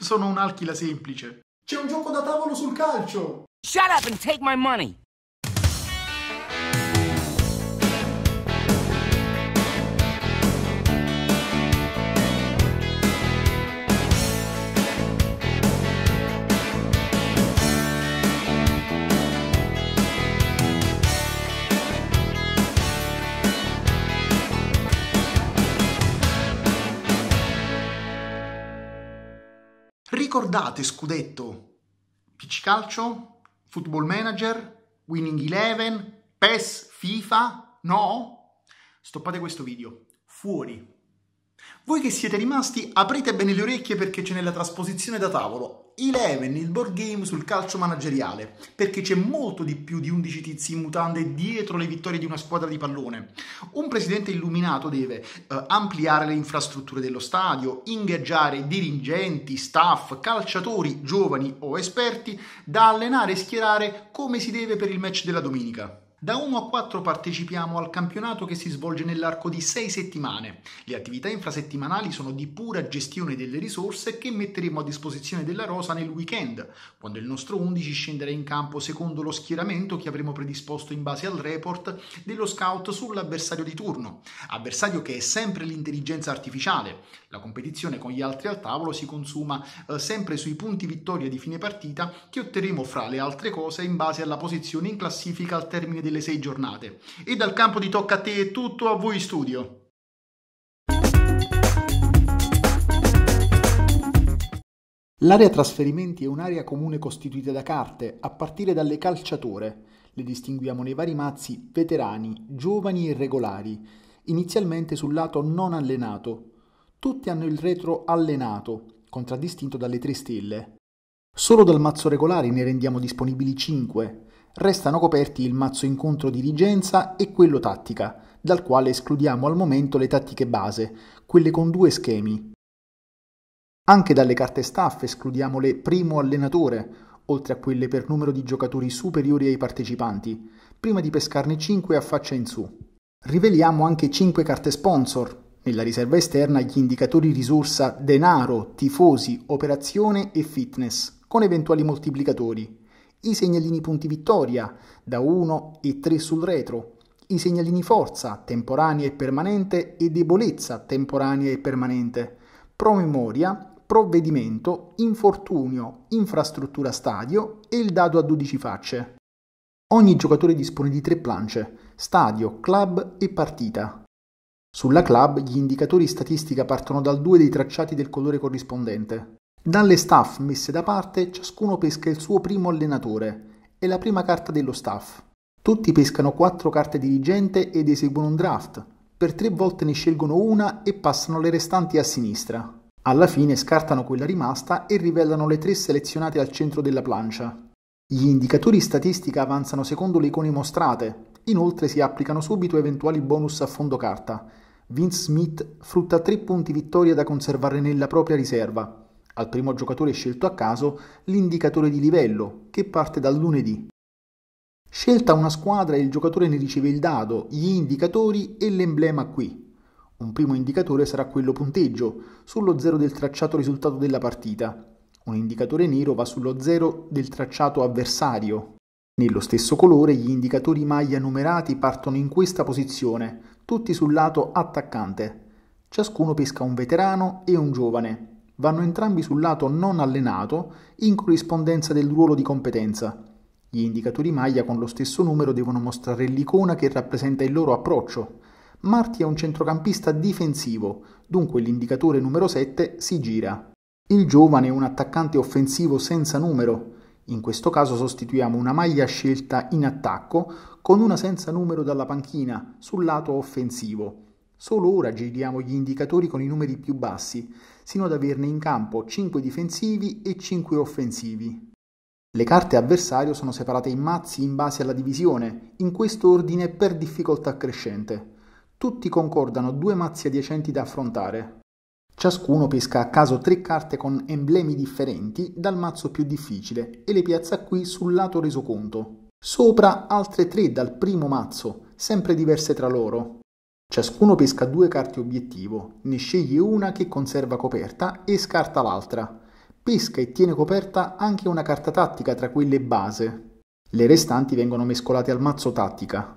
Sono un'alchila semplice. C'è un gioco da tavolo sul calcio! Shut up and take my money! ricordate Scudetto? Pitch Calcio? Football Manager? Winning Eleven? PES? FIFA? No? Stoppate questo video. Fuori. Voi che siete rimasti, aprite bene le orecchie perché c'è nella trasposizione da tavolo Eleven, il board game sul calcio manageriale, perché c'è molto di più di 11 tizi in mutande dietro le vittorie di una squadra di pallone. Un presidente illuminato deve eh, ampliare le infrastrutture dello stadio, ingaggiare dirigenti, staff, calciatori giovani o esperti da allenare e schierare come si deve per il match della domenica. Da 1 a 4 partecipiamo al campionato che si svolge nell'arco di 6 settimane. Le attività infrasettimanali sono di pura gestione delle risorse che metteremo a disposizione della Rosa nel weekend, quando il nostro 11 scenderà in campo secondo lo schieramento che avremo predisposto in base al report dello scout sull'avversario di turno, avversario che è sempre l'intelligenza artificiale. La competizione con gli altri al tavolo si consuma eh, sempre sui punti vittoria di fine partita che otterremo fra le altre cose in base alla posizione in classifica al termine del delle sei giornate. E dal campo di Tocca a te è tutto, a voi studio. L'area trasferimenti è un'area comune costituita da carte, a partire dalle calciatore. Le distinguiamo nei vari mazzi veterani, giovani e regolari, inizialmente sul lato non allenato. Tutti hanno il retro allenato, contraddistinto dalle tre stelle. Solo dal mazzo regolare ne rendiamo disponibili 5, Restano coperti il mazzo incontro dirigenza e quello tattica, dal quale escludiamo al momento le tattiche base, quelle con due schemi. Anche dalle carte staff escludiamo le primo allenatore, oltre a quelle per numero di giocatori superiori ai partecipanti, prima di pescarne 5 a faccia in su. Riveliamo anche 5 carte sponsor, nella riserva esterna gli indicatori risorsa denaro, tifosi, operazione e fitness, con eventuali moltiplicatori, i segnalini punti vittoria da 1 e 3 sul retro, i segnalini forza temporanea e permanente e debolezza temporanea e permanente, promemoria, provvedimento, infortunio, infrastruttura stadio e il dado a 12 facce. Ogni giocatore dispone di tre plance, stadio, club e partita. Sulla club gli indicatori statistica partono dal 2 dei tracciati del colore corrispondente. Dalle staff messe da parte ciascuno pesca il suo primo allenatore e la prima carta dello staff. Tutti pescano quattro carte dirigente ed eseguono un draft. Per tre volte ne scelgono una e passano le restanti a sinistra. Alla fine scartano quella rimasta e rivelano le tre selezionate al centro della plancia. Gli indicatori statistica avanzano secondo le icone mostrate, inoltre si applicano subito eventuali bonus a fondo carta. Vince Smith frutta tre punti vittoria da conservare nella propria riserva, al primo giocatore scelto a caso l'indicatore di livello, che parte dal lunedì. Scelta una squadra il giocatore ne riceve il dado, gli indicatori e l'emblema qui. Un primo indicatore sarà quello punteggio, sullo 0 del tracciato risultato della partita. Un indicatore nero va sullo 0 del tracciato avversario. Nello stesso colore gli indicatori maglia numerati partono in questa posizione, tutti sul lato attaccante. Ciascuno pesca un veterano e un giovane vanno entrambi sul lato non allenato in corrispondenza del ruolo di competenza. Gli indicatori maglia con lo stesso numero devono mostrare l'icona che rappresenta il loro approccio. Marti è un centrocampista difensivo, dunque l'indicatore numero 7 si gira. Il giovane è un attaccante offensivo senza numero. In questo caso sostituiamo una maglia scelta in attacco con una senza numero dalla panchina sul lato offensivo. Solo ora giriamo gli indicatori con i numeri più bassi, sino ad averne in campo 5 difensivi e 5 offensivi. Le carte avversario sono separate in mazzi in base alla divisione, in questo ordine per difficoltà crescente. Tutti concordano due mazzi adiacenti da affrontare. Ciascuno pesca a caso tre carte con emblemi differenti dal mazzo più difficile e le piazza qui sul lato resoconto. Sopra altre tre dal primo mazzo, sempre diverse tra loro, Ciascuno pesca due carte obiettivo, ne sceglie una che conserva coperta e scarta l'altra. Pesca e tiene coperta anche una carta tattica tra quelle base. Le restanti vengono mescolate al mazzo tattica.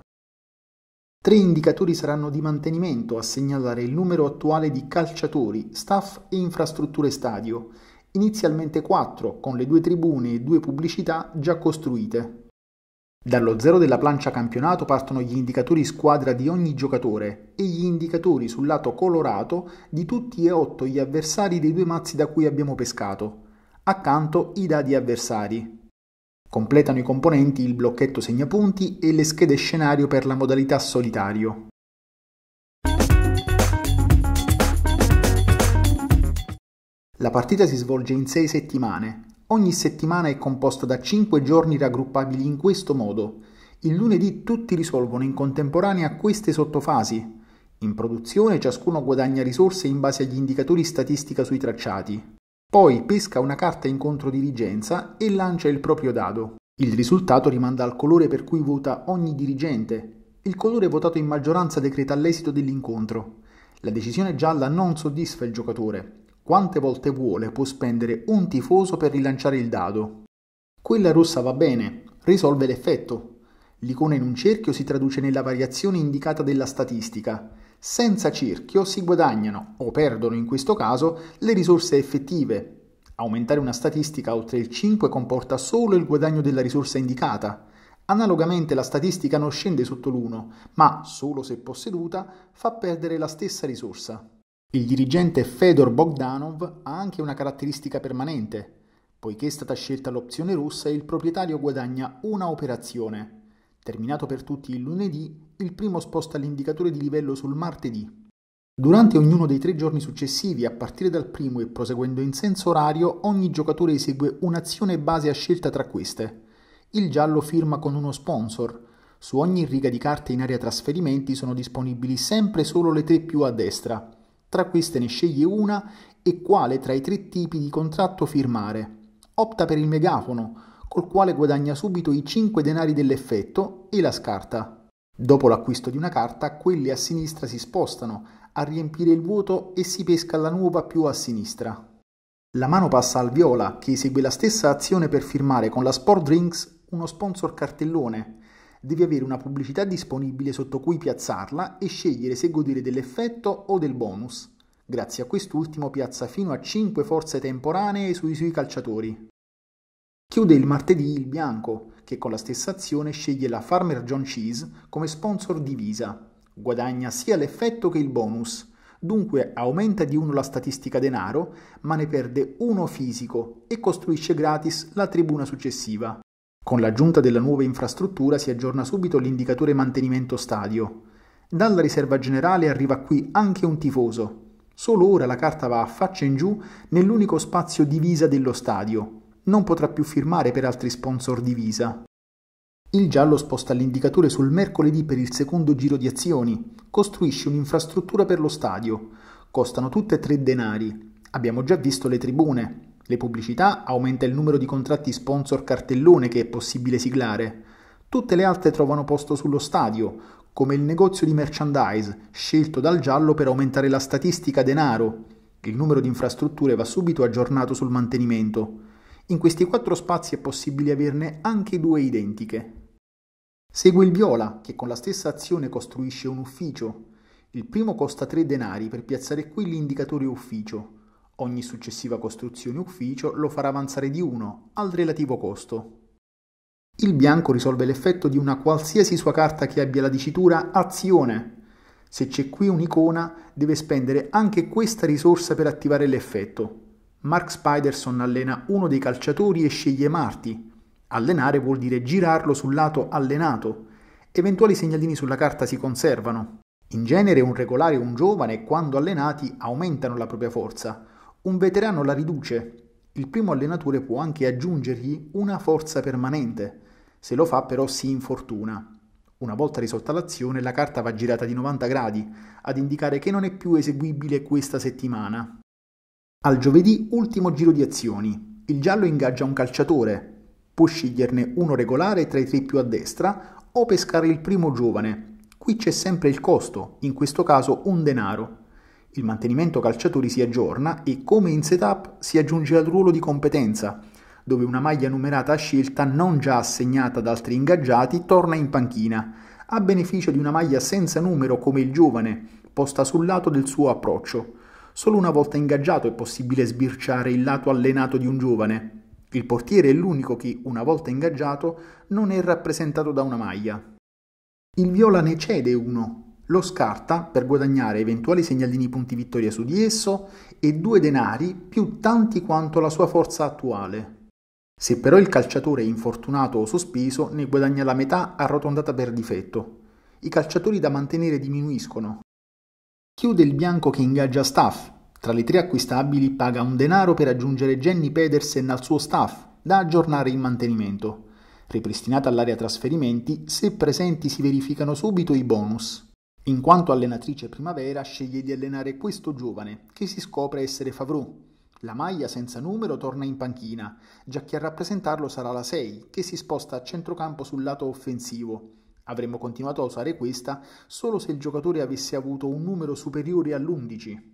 Tre indicatori saranno di mantenimento a segnalare il numero attuale di calciatori, staff e infrastrutture stadio, inizialmente quattro con le due tribune e due pubblicità già costruite. Dallo zero della plancia campionato partono gli indicatori squadra di ogni giocatore e gli indicatori sul lato colorato di tutti e otto gli avversari dei due mazzi da cui abbiamo pescato. Accanto i dadi avversari. Completano i componenti il blocchetto segnapunti e le schede scenario per la modalità solitario. La partita si svolge in 6 settimane, Ogni settimana è composta da 5 giorni raggruppabili in questo modo. Il lunedì tutti risolvono in contemporanea queste sottofasi. In produzione ciascuno guadagna risorse in base agli indicatori statistica sui tracciati. Poi pesca una carta in dirigenza e lancia il proprio dado. Il risultato rimanda al colore per cui vota ogni dirigente. Il colore votato in maggioranza decreta l'esito dell'incontro. La decisione gialla non soddisfa il giocatore, quante volte vuole può spendere un tifoso per rilanciare il dado. Quella rossa va bene, risolve l'effetto. L'icona in un cerchio si traduce nella variazione indicata della statistica. Senza cerchio si guadagnano, o perdono in questo caso, le risorse effettive. Aumentare una statistica oltre il 5 comporta solo il guadagno della risorsa indicata. Analogamente la statistica non scende sotto l'1, ma, solo se posseduta, fa perdere la stessa risorsa. Il dirigente Fedor Bogdanov ha anche una caratteristica permanente: poiché è stata scelta l'opzione rossa il proprietario guadagna una operazione. Terminato per tutti il lunedì, il primo sposta l'indicatore di livello sul martedì. Durante ognuno dei tre giorni successivi, a partire dal primo e proseguendo in senso orario, ogni giocatore esegue un'azione base a scelta tra queste. Il giallo firma con uno sponsor. Su ogni riga di carte in area trasferimenti sono disponibili sempre solo le tre più a destra. Tra queste ne sceglie una e quale tra i tre tipi di contratto firmare. Opta per il megafono, col quale guadagna subito i 5 denari dell'effetto e la scarta. Dopo l'acquisto di una carta, quelli a sinistra si spostano a riempire il vuoto e si pesca la nuova più a sinistra. La mano passa al viola, che esegue la stessa azione per firmare con la Sport Drinks uno sponsor cartellone, devi avere una pubblicità disponibile sotto cui piazzarla e scegliere se godere dell'effetto o del bonus. Grazie a quest'ultimo piazza fino a 5 forze temporanee sui suoi calciatori. Chiude il martedì il bianco, che con la stessa azione sceglie la Farmer John Cheese come sponsor di Visa. Guadagna sia l'effetto che il bonus, dunque aumenta di uno la statistica denaro, ma ne perde uno fisico e costruisce gratis la tribuna successiva. Con l'aggiunta della nuova infrastruttura si aggiorna subito l'indicatore mantenimento stadio. Dalla riserva generale arriva qui anche un tifoso. Solo ora la carta va a faccia in giù nell'unico spazio divisa dello stadio. Non potrà più firmare per altri sponsor divisa. Il giallo sposta l'indicatore sul mercoledì per il secondo giro di azioni. Costruisce un'infrastruttura per lo stadio. Costano tutte e tre denari. Abbiamo già visto le tribune, le pubblicità aumenta il numero di contratti sponsor cartellone che è possibile siglare. Tutte le altre trovano posto sullo stadio, come il negozio di merchandise, scelto dal giallo per aumentare la statistica denaro. Il numero di infrastrutture va subito aggiornato sul mantenimento. In questi quattro spazi è possibile averne anche due identiche. Segue il viola, che con la stessa azione costruisce un ufficio. Il primo costa 3 denari per piazzare qui l'indicatore ufficio. Ogni successiva costruzione ufficio lo farà avanzare di uno, al relativo costo. Il bianco risolve l'effetto di una qualsiasi sua carta che abbia la dicitura azione. Se c'è qui un'icona, deve spendere anche questa risorsa per attivare l'effetto. Mark Spiderson allena uno dei calciatori e sceglie Marty. Allenare vuol dire girarlo sul lato allenato. Eventuali segnalini sulla carta si conservano. In genere un regolare o un giovane, quando allenati, aumentano la propria forza. Un veterano la riduce, il primo allenatore può anche aggiungergli una forza permanente, se lo fa però si infortuna. Una volta risolta l'azione la carta va girata di 90 gradi, ad indicare che non è più eseguibile questa settimana. Al giovedì ultimo giro di azioni. Il giallo ingaggia un calciatore, può sceglierne uno regolare tra i tre più a destra o pescare il primo giovane. Qui c'è sempre il costo, in questo caso un denaro. Il mantenimento calciatori si aggiorna e come in setup si aggiunge al ruolo di competenza, dove una maglia numerata a scelta non già assegnata ad altri ingaggiati torna in panchina, a beneficio di una maglia senza numero come il giovane, posta sul lato del suo approccio. Solo una volta ingaggiato è possibile sbirciare il lato allenato di un giovane. Il portiere è l'unico che, una volta ingaggiato, non è rappresentato da una maglia. Il viola ne cede uno, lo scarta per guadagnare eventuali segnalini punti vittoria su di esso e due denari più tanti quanto la sua forza attuale. Se però il calciatore è infortunato o sospeso, ne guadagna la metà arrotondata per difetto. I calciatori da mantenere diminuiscono. Chiude il bianco che ingaggia staff. Tra le tre acquistabili paga un denaro per aggiungere Jenny Pedersen al suo staff, da aggiornare in mantenimento. Ripristinata l'area trasferimenti, se presenti si verificano subito i bonus. In quanto allenatrice primavera sceglie di allenare questo giovane, che si scopre essere Favreau. La maglia senza numero torna in panchina, già che a rappresentarlo sarà la 6, che si sposta a centrocampo sul lato offensivo. Avremmo continuato a usare questa solo se il giocatore avesse avuto un numero superiore all'11.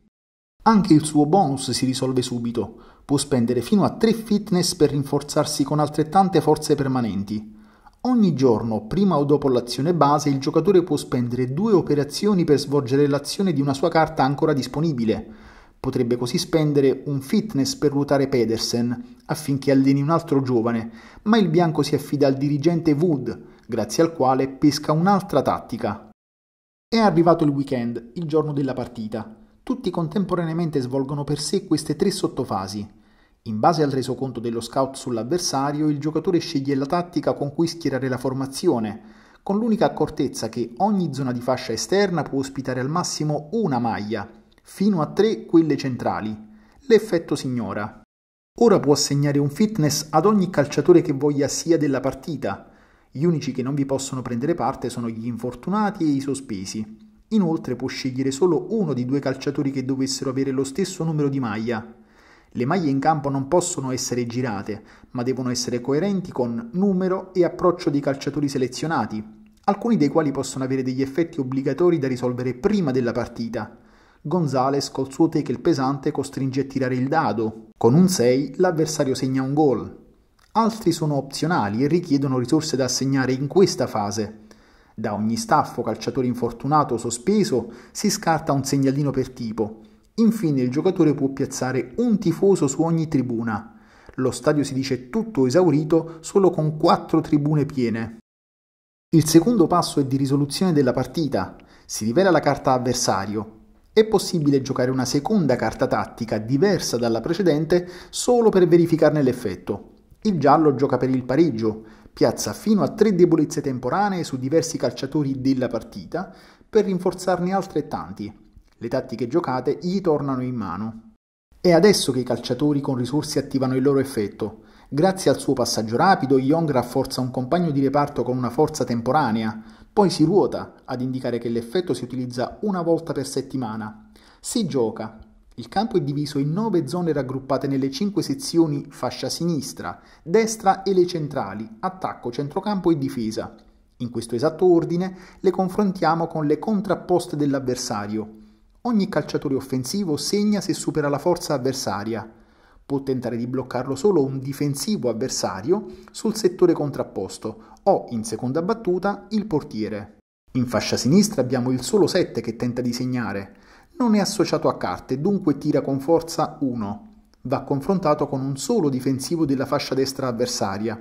Anche il suo bonus si risolve subito, può spendere fino a 3 fitness per rinforzarsi con altrettante forze permanenti. Ogni giorno, prima o dopo l'azione base, il giocatore può spendere due operazioni per svolgere l'azione di una sua carta ancora disponibile. Potrebbe così spendere un fitness per ruotare Pedersen, affinché alleni un altro giovane, ma il bianco si affida al dirigente Wood, grazie al quale pesca un'altra tattica. È arrivato il weekend, il giorno della partita. Tutti contemporaneamente svolgono per sé queste tre sottofasi. In base al resoconto dello scout sull'avversario, il giocatore sceglie la tattica con cui schierare la formazione, con l'unica accortezza che ogni zona di fascia esterna può ospitare al massimo una maglia, fino a tre quelle centrali. L'effetto signora. Ora può assegnare un fitness ad ogni calciatore che voglia sia della partita. Gli unici che non vi possono prendere parte sono gli infortunati e i sospesi. Inoltre può scegliere solo uno di due calciatori che dovessero avere lo stesso numero di maglia, le maglie in campo non possono essere girate, ma devono essere coerenti con numero e approccio dei calciatori selezionati, alcuni dei quali possono avere degli effetti obbligatori da risolvere prima della partita. Gonzales col suo tackle pesante costringe a tirare il dado. Con un 6 l'avversario segna un gol. Altri sono opzionali e richiedono risorse da assegnare in questa fase. Da ogni staffo calciatore infortunato o sospeso si scarta un segnalino per tipo. Infine il giocatore può piazzare un tifoso su ogni tribuna. Lo stadio si dice tutto esaurito solo con quattro tribune piene. Il secondo passo è di risoluzione della partita. Si rivela la carta avversario. È possibile giocare una seconda carta tattica diversa dalla precedente solo per verificarne l'effetto. Il giallo gioca per il pareggio, piazza fino a tre debolezze temporanee su diversi calciatori della partita per rinforzarne altrettanti, le tattiche giocate gli tornano in mano. È adesso che i calciatori con risorse attivano il loro effetto. Grazie al suo passaggio rapido, Young rafforza un compagno di reparto con una forza temporanea, poi si ruota ad indicare che l'effetto si utilizza una volta per settimana. Si gioca. Il campo è diviso in nove zone raggruppate nelle cinque sezioni fascia sinistra, destra e le centrali, attacco, centrocampo e difesa. In questo esatto ordine le confrontiamo con le contrapposte dell'avversario. Ogni calciatore offensivo segna se supera la forza avversaria. Può tentare di bloccarlo solo un difensivo avversario sul settore contrapposto o, in seconda battuta, il portiere. In fascia sinistra abbiamo il solo 7 che tenta di segnare. Non è associato a carte, dunque tira con forza 1. Va confrontato con un solo difensivo della fascia destra avversaria.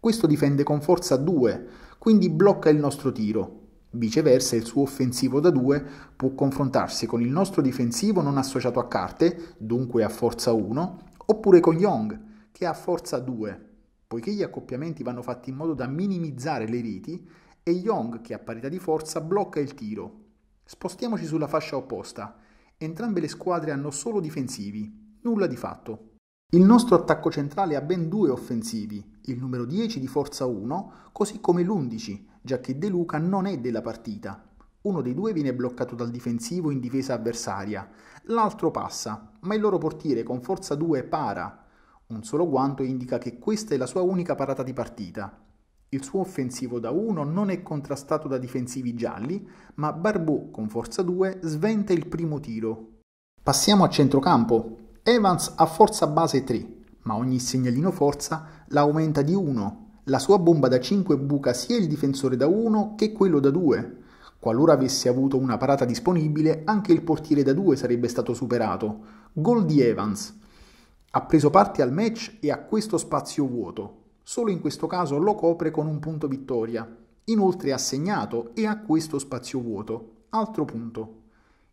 Questo difende con forza 2, quindi blocca il nostro tiro. Viceversa il suo offensivo da 2 può confrontarsi con il nostro difensivo non associato a carte, dunque a forza 1, oppure con Young, che ha forza 2, poiché gli accoppiamenti vanno fatti in modo da minimizzare le riti e Young, che a parità di forza, blocca il tiro. Spostiamoci sulla fascia opposta. Entrambe le squadre hanno solo difensivi, nulla di fatto. Il nostro attacco centrale ha ben due offensivi, il numero 10 di Forza 1, così come l'11, giacché De Luca non è della partita. Uno dei due viene bloccato dal difensivo in difesa avversaria, l'altro passa, ma il loro portiere con Forza 2 para. Un solo guanto indica che questa è la sua unica parata di partita. Il suo offensivo da 1 non è contrastato da difensivi gialli, ma Barbot con Forza 2 sventa il primo tiro. Passiamo a centrocampo. Evans ha Forza base 3, ma ogni segnalino Forza la aumenta di 1. La sua bomba da 5 buca sia il difensore da 1 che quello da 2. Qualora avesse avuto una parata disponibile, anche il portiere da 2 sarebbe stato superato. Gol di Evans. Ha preso parte al match e a questo spazio vuoto. Solo in questo caso lo copre con un punto vittoria. Inoltre ha segnato e ha questo spazio vuoto. Altro punto.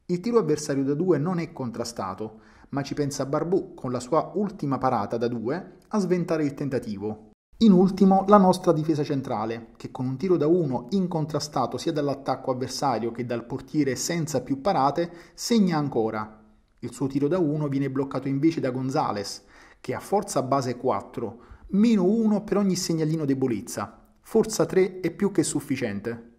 Il tiro avversario da 2 non è contrastato ma ci pensa Barbù con la sua ultima parata da due a sventare il tentativo. In ultimo la nostra difesa centrale, che con un tiro da uno incontrastato sia dall'attacco avversario che dal portiere senza più parate, segna ancora. Il suo tiro da uno viene bloccato invece da Gonzales, che ha forza base 4, meno 1 per ogni segnalino debolezza. Forza 3 è più che sufficiente.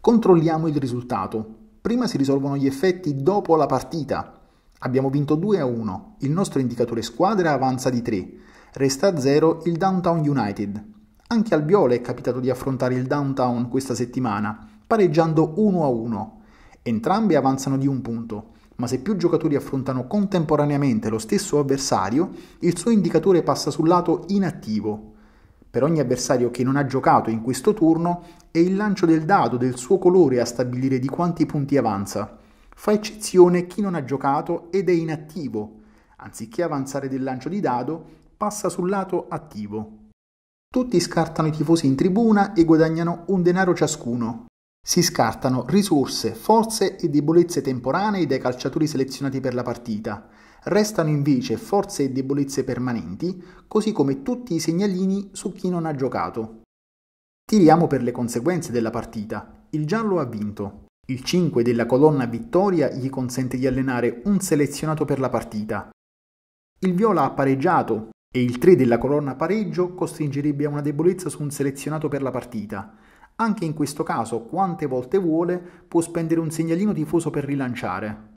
Controlliamo il risultato. Prima si risolvono gli effetti dopo la partita, Abbiamo vinto 2 a 1, il nostro indicatore squadra avanza di 3, resta a 0 il Downtown United. Anche al Biole è capitato di affrontare il Downtown questa settimana, pareggiando 1 a 1. Entrambe avanzano di un punto, ma se più giocatori affrontano contemporaneamente lo stesso avversario, il suo indicatore passa sul lato inattivo. Per ogni avversario che non ha giocato in questo turno è il lancio del dado del suo colore a stabilire di quanti punti avanza. Fa eccezione chi non ha giocato ed è inattivo. Anziché avanzare del lancio di dado, passa sul lato attivo. Tutti scartano i tifosi in tribuna e guadagnano un denaro ciascuno. Si scartano risorse, forze e debolezze temporanee dai calciatori selezionati per la partita. Restano invece forze e debolezze permanenti, così come tutti i segnalini su chi non ha giocato. Tiriamo per le conseguenze della partita. Il giallo ha vinto. Il 5 della colonna vittoria gli consente di allenare un selezionato per la partita. Il viola ha pareggiato e il 3 della colonna pareggio costringerebbe a una debolezza su un selezionato per la partita. Anche in questo caso, quante volte vuole, può spendere un segnalino tifoso per rilanciare.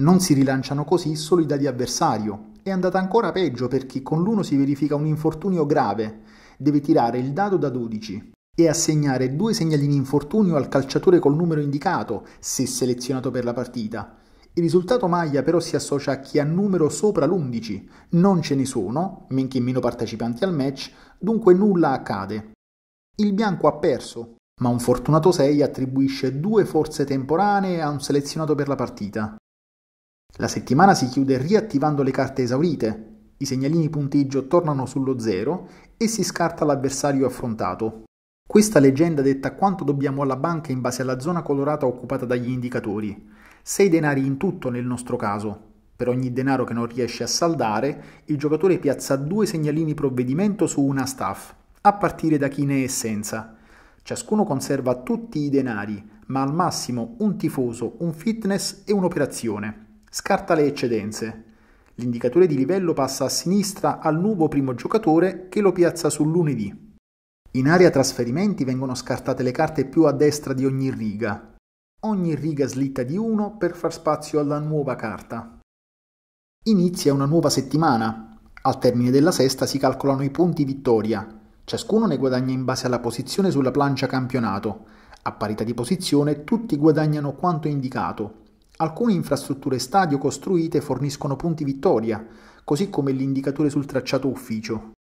Non si rilanciano così solo i dadi avversario. È andata ancora peggio perché con l'uno si verifica un infortunio grave. Deve tirare il dado da 12 e assegnare due segnalini infortunio al calciatore col numero indicato, se selezionato per la partita. Il risultato maglia però si associa a chi ha numero sopra l'11. Non ce ne sono, men che meno partecipanti al match, dunque nulla accade. Il bianco ha perso, ma un fortunato 6 attribuisce due forze temporanee a un selezionato per la partita. La settimana si chiude riattivando le carte esaurite, i segnalini punteggio tornano sullo 0 e si scarta l'avversario affrontato. Questa leggenda detta quanto dobbiamo alla banca in base alla zona colorata occupata dagli indicatori. 6 denari in tutto nel nostro caso. Per ogni denaro che non riesce a saldare, il giocatore piazza due segnalini provvedimento su una staff, a partire da chi ne è senza. Ciascuno conserva tutti i denari, ma al massimo un tifoso, un fitness e un'operazione. Scarta le eccedenze. L'indicatore di livello passa a sinistra al nuovo primo giocatore che lo piazza sul lunedì. In area trasferimenti vengono scartate le carte più a destra di ogni riga. Ogni riga slitta di uno per far spazio alla nuova carta. Inizia una nuova settimana. Al termine della sesta si calcolano i punti vittoria. Ciascuno ne guadagna in base alla posizione sulla plancia campionato. A parità di posizione tutti guadagnano quanto indicato. Alcune infrastrutture stadio costruite forniscono punti vittoria, così come l'indicatore sul tracciato ufficio.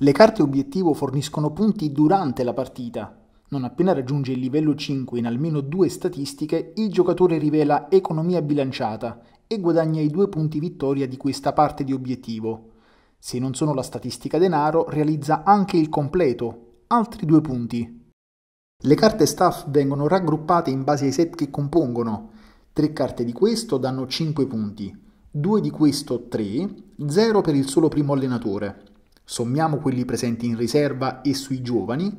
Le carte obiettivo forniscono punti durante la partita. Non appena raggiunge il livello 5 in almeno due statistiche, il giocatore rivela economia bilanciata e guadagna i due punti vittoria di questa parte di obiettivo. Se non sono la statistica denaro, realizza anche il completo, altri due punti. Le carte staff vengono raggruppate in base ai set che compongono. Tre carte di questo danno 5 punti, due di questo 3, 0 per il solo primo allenatore sommiamo quelli presenti in riserva e sui giovani,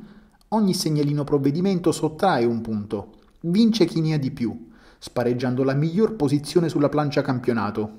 ogni segnalino provvedimento sottrae un punto. Vince chi ne ha di più, spareggiando la miglior posizione sulla plancia campionato.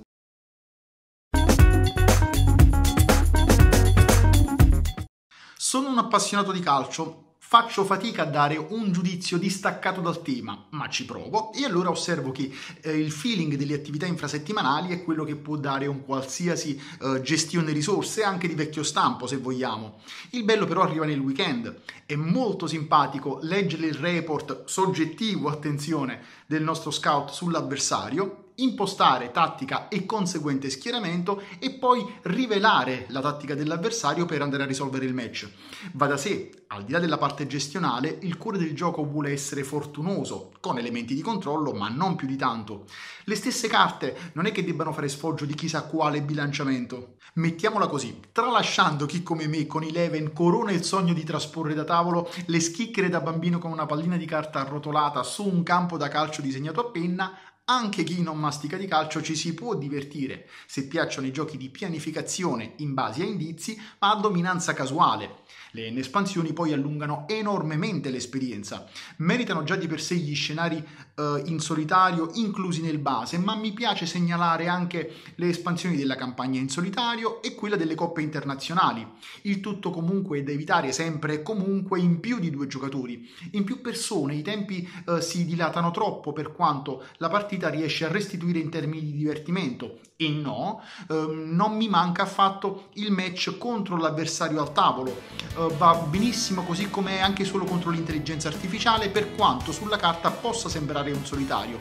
Sono un appassionato di calcio faccio fatica a dare un giudizio distaccato dal tema, ma ci provo e allora osservo che eh, il feeling delle attività infrasettimanali è quello che può dare un qualsiasi eh, gestione risorse, anche di vecchio stampo se vogliamo. Il bello però arriva nel weekend, è molto simpatico leggere il report soggettivo, attenzione, del nostro scout sull'avversario impostare tattica e conseguente schieramento e poi rivelare la tattica dell'avversario per andare a risolvere il match. Va da sé, al di là della parte gestionale, il cuore del gioco vuole essere fortunoso, con elementi di controllo, ma non più di tanto. Le stesse carte non è che debbano fare sfoggio di chissà quale bilanciamento. Mettiamola così, tralasciando chi come me con i Leven corona il sogno di trasporre da tavolo le schicchere da bambino con una pallina di carta arrotolata su un campo da calcio disegnato a penna, anche chi non mastica di calcio ci si può divertire se piacciono i giochi di pianificazione in base a indizi, ma a dominanza casuale, le N espansioni poi allungano enormemente l'esperienza, meritano già di per sé gli scenari eh, in solitario inclusi nel base, ma mi piace segnalare anche le espansioni della campagna in solitario e quella delle coppe internazionali, il tutto comunque da evitare sempre e comunque in più di due giocatori, in più persone, i tempi eh, si dilatano troppo per quanto la partita riesce a restituire in termini di divertimento e no, ehm, non mi manca affatto il match contro l'avversario al tavolo, eh, va benissimo così come anche solo contro l'intelligenza artificiale per quanto sulla carta possa sembrare un solitario.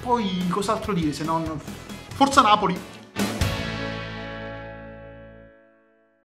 Poi cos'altro dire se non Forza Napoli